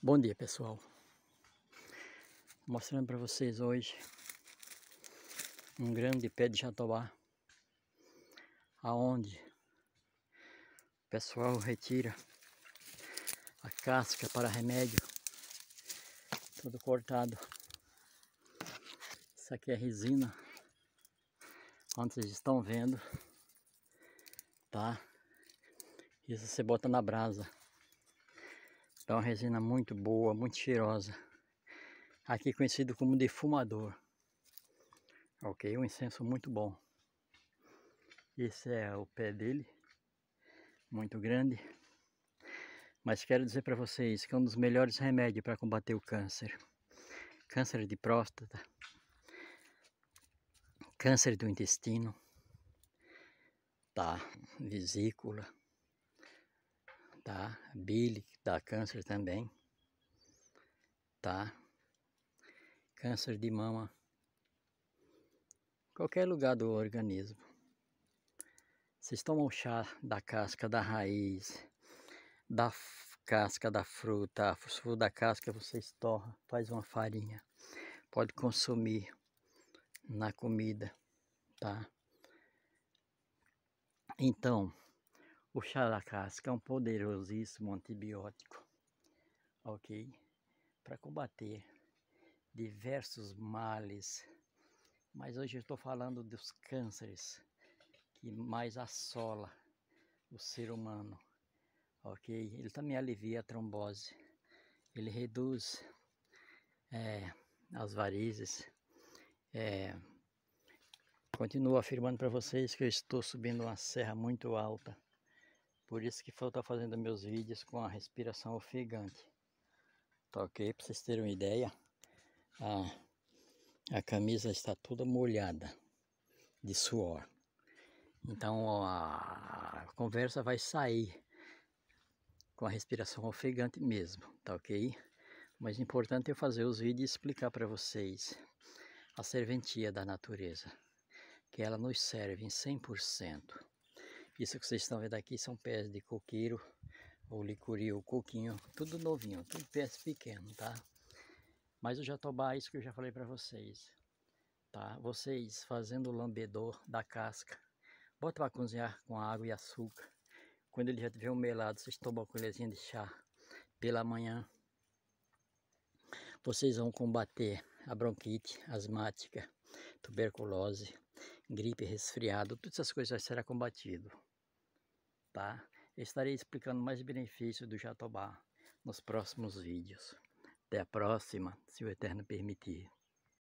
Bom dia pessoal, mostrando para vocês hoje um grande pé de jatobá, aonde o pessoal retira a casca para remédio, tudo cortado. Isso aqui é resina, onde vocês estão vendo, tá? Isso você bota na brasa é uma resina muito boa, muito cheirosa. Aqui conhecido como defumador. Ok, um incenso muito bom. Esse é o pé dele, muito grande. Mas quero dizer para vocês que é um dos melhores remédios para combater o câncer. Câncer de próstata, câncer do intestino, tá? Vesícula, tá? Bile, dá câncer também, tá? Câncer de mama, qualquer lugar do organismo. Vocês tomam chá da casca da raiz, da casca da fruta, fosforo da casca vocês torra, faz uma farinha, pode consumir na comida, tá? Então, o chá que é um poderosíssimo antibiótico, ok? Para combater diversos males. Mas hoje eu estou falando dos cânceres que mais assola o ser humano, ok? Ele também alivia a trombose, ele reduz é, as varizes. É, continuo afirmando para vocês que eu estou subindo uma serra muito alta por isso que eu estou fazendo meus vídeos com a respiração ofegante. Tá ok? Para vocês terem uma ideia, a, a camisa está toda molhada de suor. Então a conversa vai sair com a respiração ofegante mesmo, tá ok? Mas o importante é fazer os vídeos e explicar para vocês a serventia da natureza, que ela nos serve em 100%. Isso que vocês estão vendo aqui são pés de coqueiro, ou licuri, ou coquinho, tudo novinho, tudo pés pequeno, tá? Mas o jatobá é isso que eu já falei para vocês, tá? Vocês fazendo o lambedor da casca, bota para cozinhar com água e açúcar. Quando ele já tiver um melado, vocês tomam uma colherzinha de chá pela manhã. Vocês vão combater a bronquite asmática, tuberculose, gripe, resfriado, todas essas coisas será combatido, tá? Eu estarei explicando mais benefícios do jatobá nos próximos vídeos. Até a próxima, se o Eterno permitir.